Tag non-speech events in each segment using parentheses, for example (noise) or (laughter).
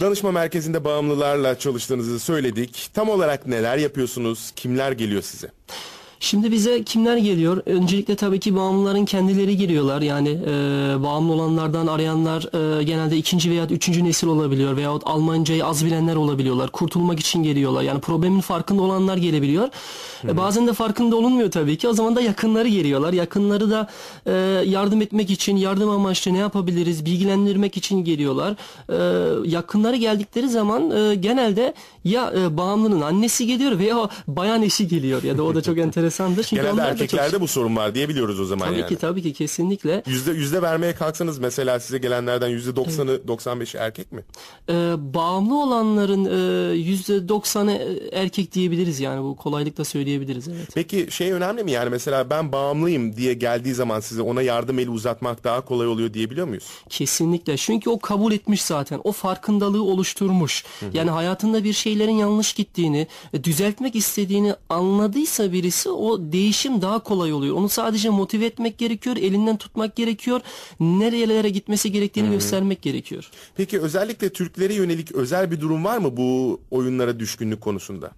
Danışma merkezinde bağımlılarla çalıştığınızı söyledik. Tam olarak neler yapıyorsunuz? Kimler geliyor size? Şimdi bize kimler geliyor? Öncelikle tabii ki bağımlıların kendileri giriyorlar. Yani e, bağımlı olanlardan arayanlar e, genelde ikinci veya üçüncü nesil olabiliyor. Veyahut Almancayı az bilenler olabiliyorlar. Kurtulmak için geliyorlar. Yani problemin farkında olanlar gelebiliyor. E, hı. E, bazen de farkında olunmuyor tabii ki. O zaman da yakınları geliyorlar. Yakınları da e, yardım etmek için, yardım amaçlı ne yapabiliriz, bilgilendirmek için geliyorlar. E, yakınları geldikleri zaman e, genelde ya e, bağımlının annesi geliyor veya bayan eşi geliyor. Ya da o da çok enteresan. (laughs) enteresandır. Çünkü Genelde erkeklerde çok... bu sorun var diye biliyoruz o zaman tabii yani. Tabii ki tabii ki kesinlikle. Yüzde, yüzde vermeye kalksanız mesela size gelenlerden yüzde doksanı doksan 95'i erkek mi? Ee, bağımlı olanların e, yüzde doksanı erkek diyebiliriz yani bu kolaylıkla söyleyebiliriz evet. Peki şey önemli mi yani mesela ben bağımlıyım diye geldiği zaman size ona yardım eli uzatmak daha kolay oluyor diyebiliyor muyuz? Kesinlikle çünkü o kabul etmiş zaten o farkındalığı oluşturmuş. Hı hı. Yani hayatında bir şeylerin yanlış gittiğini e, düzeltmek istediğini anladıysa birisi o değişim daha kolay oluyor. Onu sadece motive etmek gerekiyor, elinden tutmak gerekiyor. Nerelere gitmesi gerektiğini hmm. göstermek gerekiyor. Peki özellikle Türklere yönelik özel bir durum var mı bu oyunlara düşkünlük konusunda?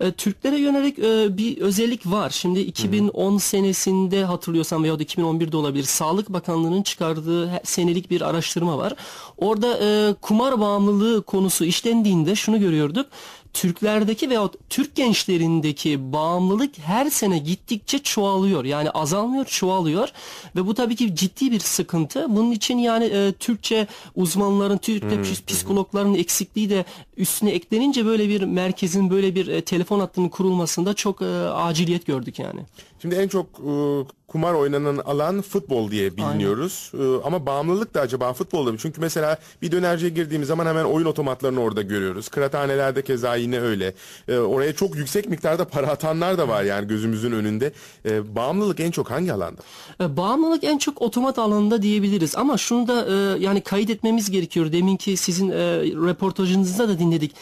E, Türklere yönelik e, bir özellik var. Şimdi 2010 hmm. senesinde hatırlıyorsam veya da 2011'de olabilir. Sağlık Bakanlığı'nın çıkardığı senelik bir araştırma var. Orada e, kumar bağımlılığı konusu işlendiğinde şunu görüyorduk. Türklerdeki veya Türk gençlerindeki bağımlılık her sene gittikçe çoğalıyor. Yani azalmıyor, çoğalıyor ve bu tabii ki ciddi bir sıkıntı. Bunun için yani e, Türkçe uzmanların, Türkçe hmm. psikologların eksikliği de üstüne eklenince böyle bir merkezin böyle bir e, telefon hattının kurulmasında çok e, aciliyet gördük yani. Şimdi en çok e, kumar oynanan alan futbol diye biliniyoruz. E, ama bağımlılık da acaba futbolda mı? Çünkü mesela bir dönerciye girdiğimiz zaman hemen oyun otomatlarını orada görüyoruz. Kıraathanelerde keza yine öyle. E, oraya çok yüksek miktarda para atanlar da var yani gözümüzün önünde. E, bağımlılık en çok hangi alanda? E, bağımlılık en çok otomat alanında diyebiliriz. Ama şunu da e, yani kayıt etmemiz gerekiyor. Deminki sizin e, reportajınızda da dinledik.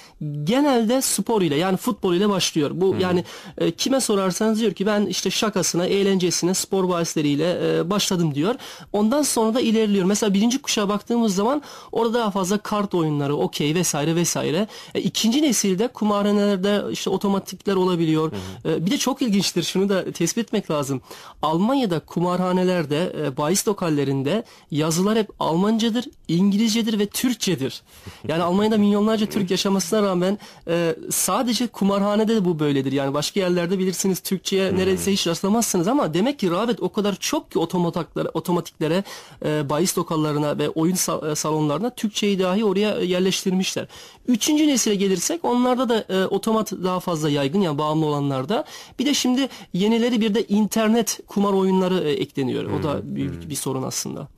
Genelde spor ile yani futbol ile başlıyor. Bu hmm. yani e, kime sorarsanız diyor ki ben işte şak şakasına, eğlencesine, spor bahisleriyle e, başladım diyor. Ondan sonra da ilerliyor. Mesela birinci kuşağa baktığımız zaman orada daha fazla kart oyunları, okey vesaire vesaire. E, ikinci nesilde kumarhanelerde işte otomatikler olabiliyor. Hı hı. E, bir de çok ilginçtir şunu da tespit etmek lazım. Almanya'da kumarhanelerde, e, bahis lokallerinde yazılar hep Almancadır, İngilizcedir ve Türkçedir. Yani Almanya'da milyonlarca Türk yaşamasına rağmen e, sadece kumarhanede de bu böyledir. Yani başka yerlerde bilirsiniz Türkçe'ye neredeyse hiç rastlamazsınız ama demek ki rağbet o kadar çok ki otomatiklere, otomatiklere e, bahis lokallarına ve oyun e, salonlarına Türkçeyi dahi oraya yerleştirmişler. Üçüncü nesile gelirsek onlarda da e, otomat daha fazla yaygın yani bağımlı olanlarda. Bir de şimdi yenileri bir de internet kumar oyunları e, ekleniyor. O da hmm, büyük hmm. bir sorun aslında.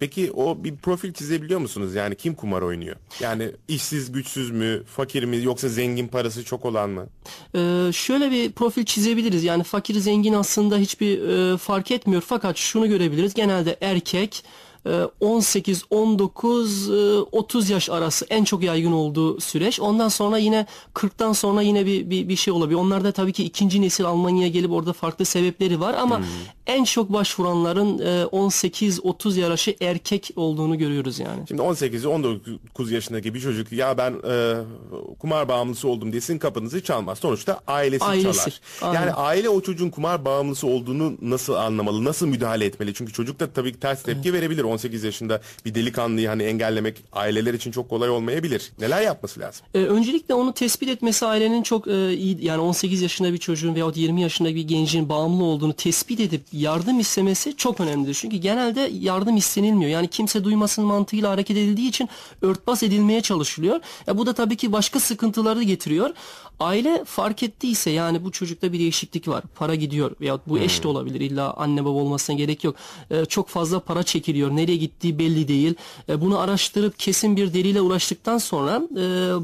Peki o bir profil çizebiliyor musunuz? Yani kim kumar oynuyor? Yani işsiz güçsüz mü, fakir mi yoksa zengin parası çok olan mı? Ee, şöyle bir profil çizebiliriz. Yani fakir zengin aslında hiçbir e, fark etmiyor. Fakat şunu görebiliriz. Genelde erkek 18, 19, 30 yaş arası en çok yaygın olduğu süreç. Ondan sonra yine 40'tan sonra yine bir, bir, bir şey olabilir. Onlar da tabii ki ikinci nesil Almanya'ya gelip orada farklı sebepleri var ama hmm en çok başvuranların 18-30 yaş yaşı erkek olduğunu görüyoruz yani. Şimdi 18-19 yaşındaki bir çocuk ya ben e, kumar bağımlısı oldum diye sizin kapınızı çalmaz. Sonuçta ailesi, ailesi. çalar. Aynen. Yani aile o çocuğun kumar bağımlısı olduğunu nasıl anlamalı, nasıl müdahale etmeli? Çünkü çocuk da tabii ters tepki evet. verebilir. 18 yaşında bir delikanlıyı hani engellemek aileler için çok kolay olmayabilir. Neler yapması lazım? E, öncelikle onu tespit etmesi ailenin çok e, iyi yani 18 yaşında bir çocuğun veya 20 yaşında bir gencin bağımlı olduğunu tespit edip yardım istemesi çok önemlidir. Çünkü genelde yardım istenilmiyor. Yani kimse duymasın mantığıyla hareket edildiği için örtbas edilmeye çalışılıyor. Ya bu da tabii ki başka sıkıntıları getiriyor. Aile fark ettiyse yani bu çocukta bir değişiklik var. Para gidiyor veya bu eş de hmm. olabilir. İlla anne baba olmasına gerek yok. Ee, çok fazla para çekiliyor. Nereye gittiği belli değil. Ee, bunu araştırıp kesin bir deliyle uğraştıktan sonra e,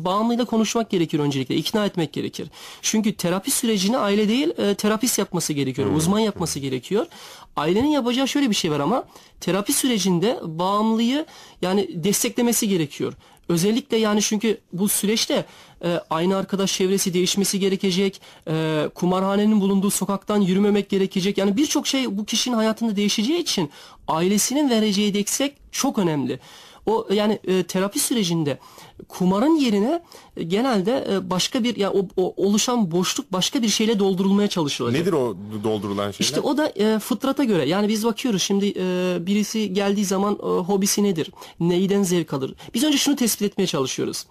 bağımlıyla konuşmak gerekir öncelikle. ikna etmek gerekir. Çünkü terapi sürecini aile değil e, terapist yapması gerekiyor. Hmm. Uzman yapması gerekiyor gerekiyor. Ailenin yapacağı şöyle bir şey var ama terapi sürecinde bağımlıyı yani desteklemesi gerekiyor. Özellikle yani çünkü bu süreçte e, aynı arkadaş çevresi değişmesi gerekecek, e, kumarhanenin bulunduğu sokaktan yürümemek gerekecek. Yani birçok şey bu kişinin hayatında değişeceği için ailesinin vereceği destek çok önemli. O yani e, terapi sürecinde kumarın yerine e, genelde e, başka bir yani o, o oluşan boşluk başka bir şeyle doldurulmaya çalışılıyor. Nedir o doldurulan şey? İşte o da e, fıtrata göre. Yani biz bakıyoruz şimdi e, birisi geldiği zaman e, hobisi nedir? Neyden zevk alır? Biz önce şunu tespit etmeye çalışıyoruz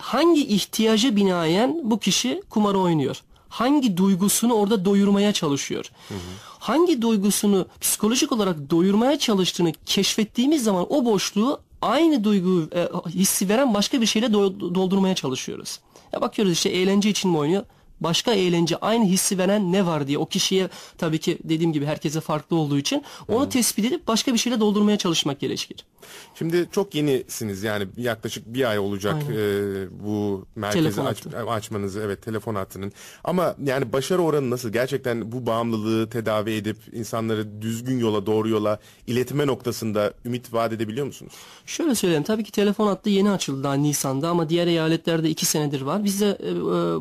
hangi ihtiyacı binaen bu kişi kumar oynuyor? Hangi duygusunu orada doyurmaya çalışıyor? Hı hı. Hangi duygusunu psikolojik olarak doyurmaya çalıştığını keşfettiğimiz zaman o boşluğu aynı duygu e, hissi veren başka bir şeyle do doldurmaya çalışıyoruz. Ya bakıyoruz işte eğlence için mi oynuyor? başka eğlence aynı hissi veren ne var diye o kişiye tabii ki dediğim gibi herkese farklı olduğu için onu tespit edip başka bir şeyle doldurmaya çalışmak gerekir. Şimdi çok yenisiniz yani yaklaşık bir ay olacak e, bu merkezi aç, e, açmanızı evet telefon hattının. Ama yani başarı oranı nasıl? Gerçekten bu bağımlılığı tedavi edip insanları düzgün yola doğru yola iletme noktasında ümit vaat edebiliyor musunuz? Şöyle söyleyeyim tabii ki telefon hattı yeni açıldı daha Nisan'da ama diğer eyaletlerde iki senedir var. Biz de e, e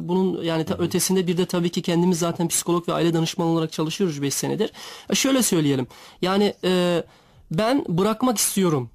bunun yani ta, ötesinde bir de tabii ki kendimiz zaten psikolog ve aile danışmanı olarak çalışıyoruz beş senedir. E, şöyle söyleyelim yani... E, ben bırakmak istiyorum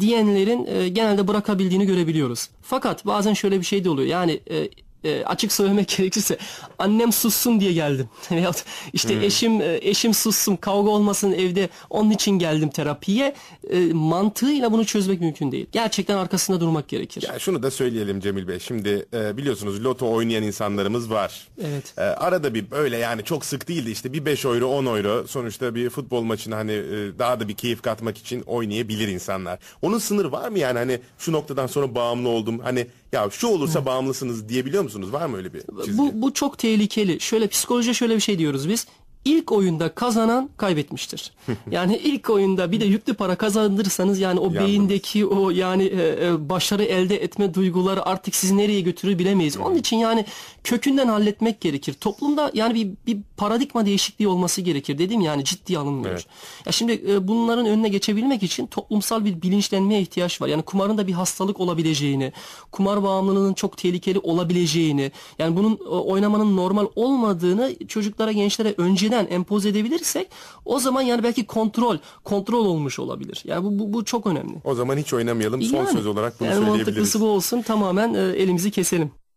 diyenlerin e, genelde bırakabildiğini görebiliyoruz. Fakat bazen şöyle bir şey de oluyor. Yani e, e, açık söylemek (laughs) gerekirse annem sussun diye geldim. (laughs) Veyahut işte hmm. eşim e, eşim sussun, kavga olmasın evde onun için geldim terapiye. E, mantığıyla bunu çözmek mümkün değil. Gerçekten arkasında durmak gerekir. Ya şunu da söyleyelim Cemil Bey. Şimdi e, biliyorsunuz loto oynayan insanlarımız var. Evet. E, arada bir böyle yani çok sık değil de işte bir 5 euro 10 euro sonuçta bir futbol maçını hani e, daha da bir keyif katmak için oynayabilir insanlar. Onun sınırı var mı yani hani şu noktadan sonra bağımlı oldum. Hani ya şu olursa bağımlısınız diyebiliyor musunuz? Var mı öyle bir çizgi? Bu, bu çok tehlikeli. Şöyle psikolojiye şöyle bir şey diyoruz biz ilk oyunda kazanan kaybetmiştir. (laughs) Yani ilk oyunda bir de yüklü para kazandırırsanız yani o Yandınız. beyindeki o yani e, e, başarı elde etme duyguları artık sizi nereye götürür bilemeyiz. Onun için yani kökünden halletmek gerekir. Toplumda yani bir, bir paradigma değişikliği olması gerekir dedim yani ciddi alınmıyor. Evet. Ya şimdi e, bunların önüne geçebilmek için toplumsal bir bilinçlenmeye ihtiyaç var. Yani kumarın da bir hastalık olabileceğini, kumar bağımlılığının çok tehlikeli olabileceğini, yani bunun oynamanın normal olmadığını çocuklara, gençlere önce önceden empoze edebilirsek o zaman yani belki kontrol kontrol olmuş olabilir. Yani bu, bu, bu çok önemli. O zaman hiç oynamayalım. Yani, Son söz olarak bunu yani söyleyebiliriz. Mantıklısı bu olsun. Tamamen e, elimizi keselim.